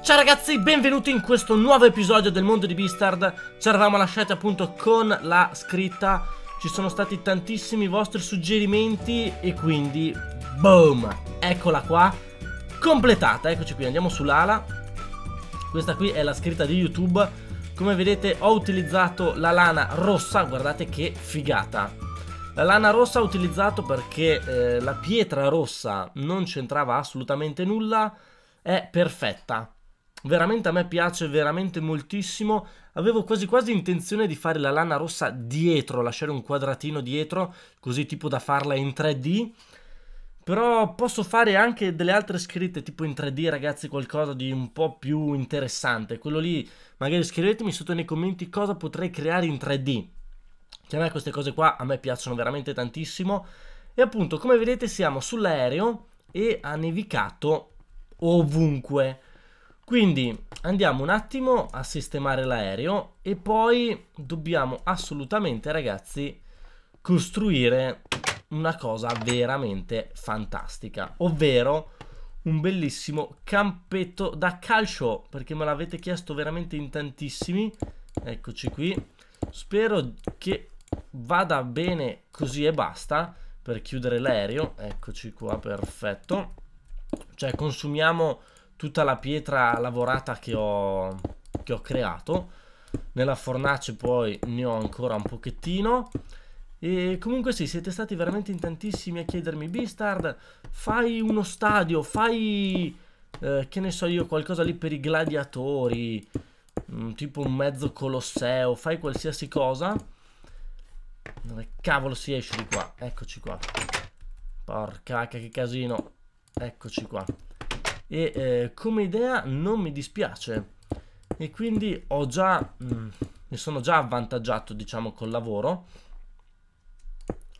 Ciao ragazzi, benvenuti in questo nuovo episodio del mondo di Beastard Ci eravamo lasciati appunto con la scritta Ci sono stati tantissimi vostri suggerimenti E quindi, boom, eccola qua Completata, eccoci qui, andiamo sull'ala Questa qui è la scritta di YouTube Come vedete ho utilizzato la lana rossa Guardate che figata la lana rossa ho utilizzato perché eh, la pietra rossa non c'entrava assolutamente nulla, è perfetta veramente a me piace veramente moltissimo. Avevo quasi quasi intenzione di fare la lana rossa dietro, lasciare un quadratino dietro, così tipo da farla in 3D. Però posso fare anche delle altre scritte tipo in 3D ragazzi qualcosa di un po' più interessante. Quello lì magari scrivetemi sotto nei commenti cosa potrei creare in 3D. Che a me queste cose qua a me piacciono veramente tantissimo. E appunto come vedete siamo sull'aereo e ha nevicato ovunque. Quindi andiamo un attimo a sistemare l'aereo e poi dobbiamo assolutamente, ragazzi, costruire una cosa veramente fantastica, ovvero un bellissimo campetto da calcio, perché me l'avete chiesto veramente in tantissimi. Eccoci qui. Spero che vada bene così e basta per chiudere l'aereo. Eccoci qua, perfetto. Cioè consumiamo tutta la pietra lavorata che ho, che ho creato. Nella fornace poi ne ho ancora un pochettino. E comunque sì, siete stati veramente in tantissimi a chiedermi Beastard, fai uno stadio, fai, eh, che ne so io, qualcosa lì per i gladiatori, mm, tipo un mezzo colosseo, fai qualsiasi cosa. Dove cavolo si esce di qua? Eccoci qua. Porca che casino. Eccoci qua e eh, come idea non mi dispiace e quindi ho già mh, mm, ne sono già avvantaggiato diciamo col lavoro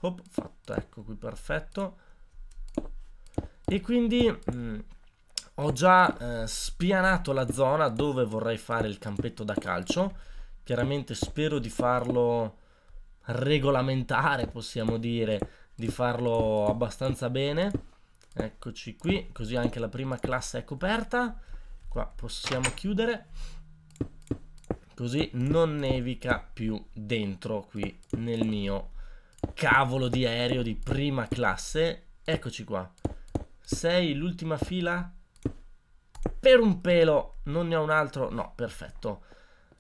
Hop, fatto ecco qui perfetto e quindi mh, mm, ho già eh, spianato la zona dove vorrei fare il campetto da calcio chiaramente spero di farlo regolamentare possiamo dire di farlo abbastanza bene Eccoci qui, così anche la prima classe è coperta. Qua possiamo chiudere. Così non nevica più dentro qui nel mio cavolo di aereo di prima classe. Eccoci qua. Sei l'ultima fila? Per un pelo, non ne ho un altro? No, perfetto.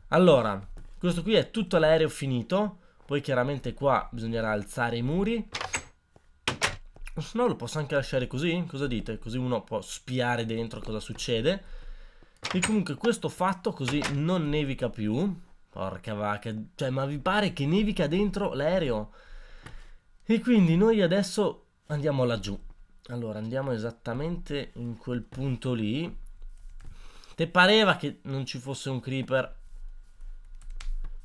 Allora, questo qui è tutto l'aereo finito. Poi chiaramente qua bisognerà alzare i muri se no lo posso anche lasciare così, cosa dite? Così uno può spiare dentro cosa succede. E comunque questo fatto così non nevica più. Porca vacca, cioè ma vi pare che nevica dentro l'aereo? E quindi noi adesso andiamo laggiù. Allora andiamo esattamente in quel punto lì. Te pareva che non ci fosse un creeper?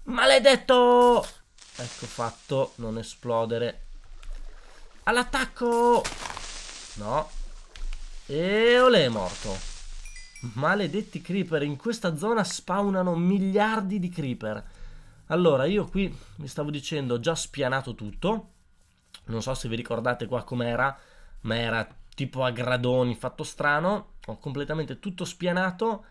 Maledetto! Ecco fatto, non esplodere All'attacco! No. E olè è morto. Maledetti creeper, in questa zona spawnano miliardi di creeper. Allora, io qui, mi stavo dicendo, ho già spianato tutto. Non so se vi ricordate qua com'era, ma era tipo a gradoni, fatto strano. Ho completamente tutto spianato.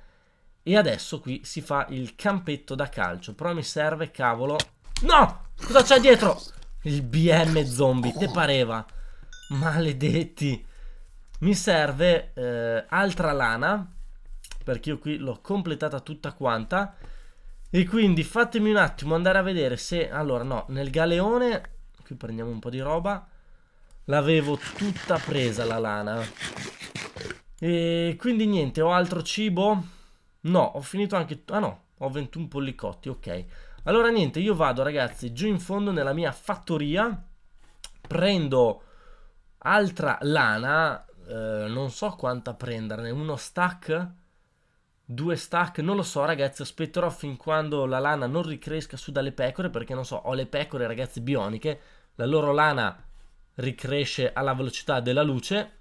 E adesso qui si fa il campetto da calcio. Però mi serve, cavolo... No! Cosa c'è dietro? Il BM zombie, te pareva? Maledetti. Mi serve eh, altra lana, perché io qui l'ho completata tutta quanta. E quindi fatemi un attimo andare a vedere se... Allora, no, nel galeone... Qui prendiamo un po' di roba. L'avevo tutta presa la lana. E quindi niente, ho altro cibo? No, ho finito anche... Ah no, ho 21 pollicotti, ok. Allora niente, io vado ragazzi giù in fondo nella mia fattoria, prendo altra lana, eh, non so quanta prenderne, uno stack, due stack, non lo so ragazzi, aspetterò fin quando la lana non ricresca su dalle pecore, perché non so, ho le pecore ragazzi bioniche, la loro lana ricresce alla velocità della luce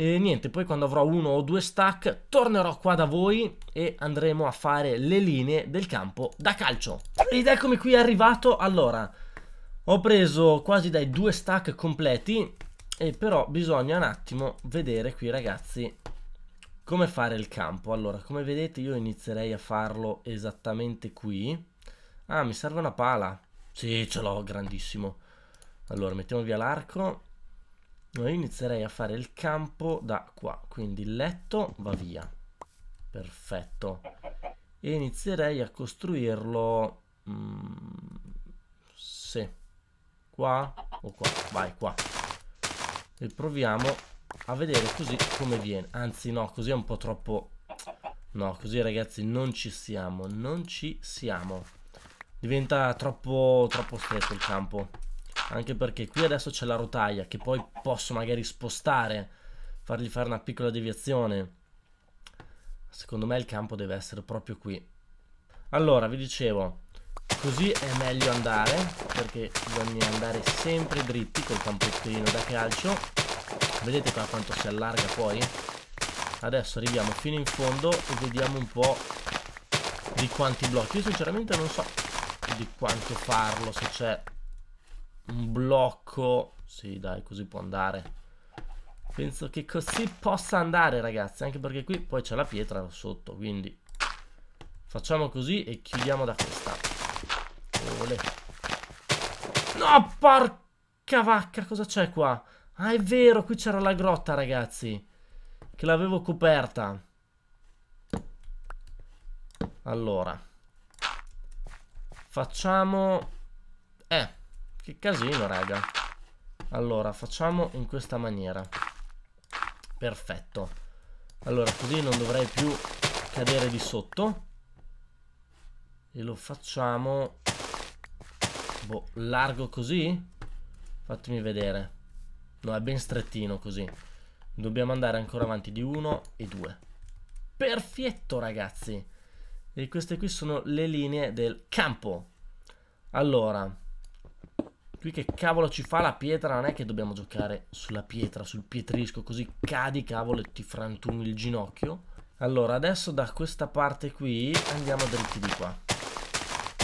e niente, poi quando avrò uno o due stack tornerò qua da voi e andremo a fare le linee del campo da calcio. Ed eccomi qui arrivato, allora, ho preso quasi dai due stack completi e però bisogna un attimo vedere qui ragazzi come fare il campo. Allora, come vedete io inizierei a farlo esattamente qui. Ah, mi serve una pala. Sì, ce l'ho, grandissimo. Allora, mettiamo via l'arco io inizierei a fare il campo da qua, quindi il letto va via, perfetto, e inizierei a costruirlo, mm, sì, qua o qua, vai qua, e proviamo a vedere così come viene, anzi no, così è un po' troppo, no, così ragazzi non ci siamo, non ci siamo, diventa troppo, troppo stretto il campo, anche perché qui adesso c'è la rotaia che poi posso magari spostare, fargli fare una piccola deviazione. Secondo me il campo deve essere proprio qui. Allora, vi dicevo, così è meglio andare, perché bisogna andare sempre dritti col campettino da calcio. Vedete qua quanto si allarga poi? Adesso arriviamo fino in fondo e vediamo un po' di quanti blocchi. Io sinceramente non so di quanto farlo, se c'è un blocco. Sì, dai, così può andare. Penso che così possa andare, ragazzi. Anche perché qui poi c'è la pietra sotto, quindi... Facciamo così e chiudiamo da questa. Ole. No, porca vacca, cosa c'è qua? Ah, è vero, qui c'era la grotta, ragazzi. Che l'avevo coperta. Allora. Facciamo... Eh. Che casino, raga. Allora, facciamo in questa maniera. Perfetto. Allora, così non dovrei più cadere di sotto. E lo facciamo... Boh, largo così? Fatemi vedere. No, è ben strettino così. Dobbiamo andare ancora avanti di uno e due. Perfetto, ragazzi. E queste qui sono le linee del campo. Allora, Qui che cavolo ci fa la pietra? Non è che dobbiamo giocare sulla pietra, sul pietrisco, così cadi cavolo e ti frantumi il ginocchio. Allora, adesso da questa parte qui andiamo dritti di qua.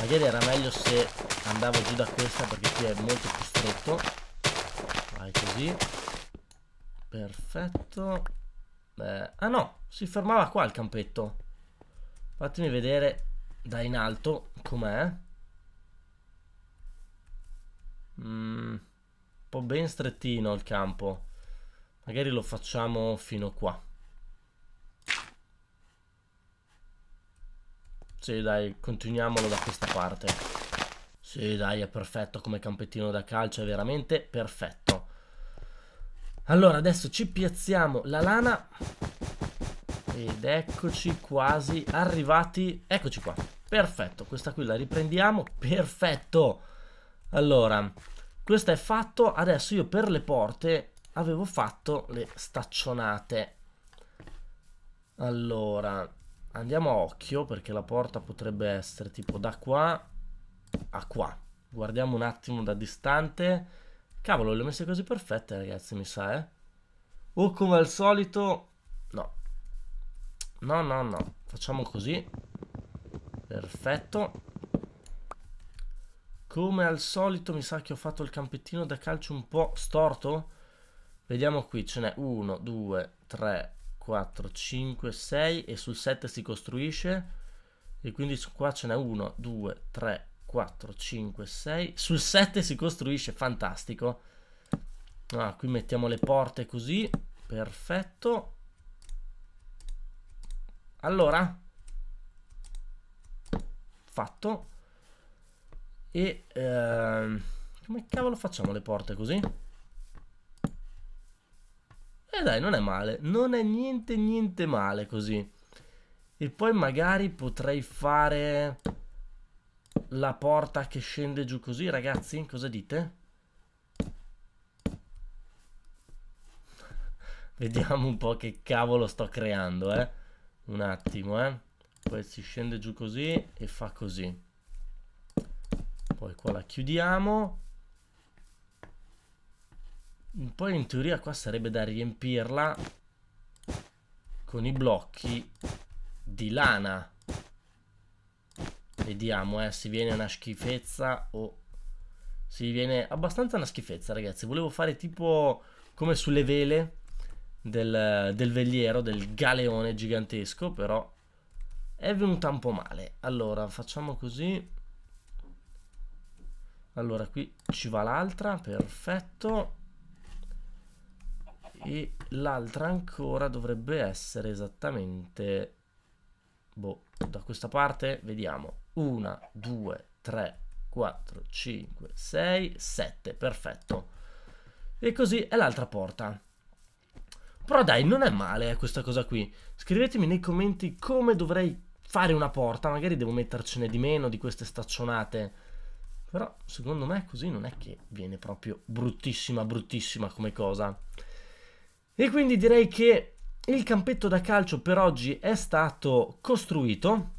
Magari era meglio se andavo giù da questa perché qui è molto più stretto. Vai così. Perfetto. Beh, ah no, si fermava qua il campetto. Fatemi vedere da in alto com'è. Mm, un po' ben strettino il campo. Magari lo facciamo fino qua. Sì, dai, continuiamolo da questa parte. Sì, dai, è perfetto come campettino da calcio, è veramente perfetto. Allora, adesso ci piazziamo la lana. Ed eccoci quasi arrivati. Eccoci qua. Perfetto, questa qui la riprendiamo. Perfetto. Allora, questo è fatto. Adesso io per le porte avevo fatto le staccionate. Allora, andiamo a occhio perché la porta potrebbe essere tipo da qua a qua. Guardiamo un attimo da distante. Cavolo, le ho messe così perfette, ragazzi, mi sa, eh. O come al solito... No. No, no, no. Facciamo così. Perfetto. Come al solito mi sa che ho fatto il campettino da calcio un po' storto. Vediamo qui, ce n'è 1, 2, 3, 4, 5, 6 e sul 7 si costruisce. E quindi qua ce n'è 1, 2, 3, 4, 5, 6. Sul 7 si costruisce, fantastico. Ah, qui mettiamo le porte così, perfetto. Allora, fatto. E ehm, come cavolo facciamo le porte così? E eh dai, non è male, non è niente niente male così. E poi magari potrei fare la porta che scende giù così, ragazzi, cosa dite? Vediamo un po' che cavolo sto creando, eh. Un attimo, eh. Poi si scende giù così e fa così poi qua la chiudiamo poi in teoria qua sarebbe da riempirla con i blocchi di lana vediamo eh, se viene una schifezza o si viene abbastanza una schifezza ragazzi volevo fare tipo come sulle vele del, del veliero del galeone gigantesco però è venuta un po' male allora facciamo così allora qui ci va l'altra perfetto e l'altra ancora dovrebbe essere esattamente boh, da questa parte vediamo 1 2 3 4 5 6 7 perfetto e così è l'altra porta però dai non è male eh, questa cosa qui scrivetemi nei commenti come dovrei fare una porta magari devo mettercene di meno di queste staccionate però secondo me così non è che viene proprio bruttissima, bruttissima come cosa. E quindi direi che il campetto da calcio per oggi è stato costruito.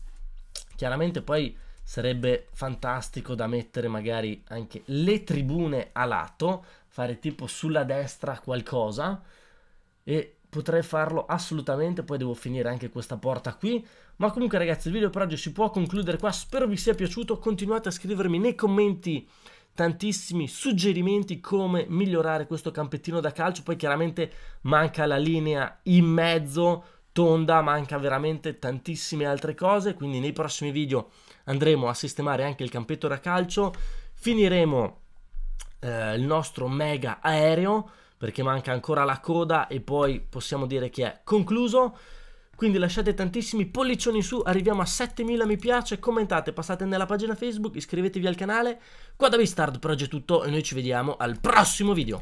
Chiaramente poi sarebbe fantastico da mettere magari anche le tribune a lato, fare tipo sulla destra qualcosa e potrei farlo assolutamente, poi devo finire anche questa porta qui ma comunque ragazzi il video per oggi si può concludere qua, spero vi sia piaciuto, continuate a scrivermi nei commenti tantissimi suggerimenti come migliorare questo campettino da calcio, poi chiaramente manca la linea in mezzo, tonda, manca veramente tantissime altre cose, quindi nei prossimi video andremo a sistemare anche il campetto da calcio, finiremo eh, il nostro mega aereo perché manca ancora la coda e poi possiamo dire che è concluso. Quindi lasciate tantissimi pollicioni in su, arriviamo a 7000 mi piace, commentate, passate nella pagina Facebook, iscrivetevi al canale. Qua da Vistard, per oggi è tutto e noi ci vediamo al prossimo video.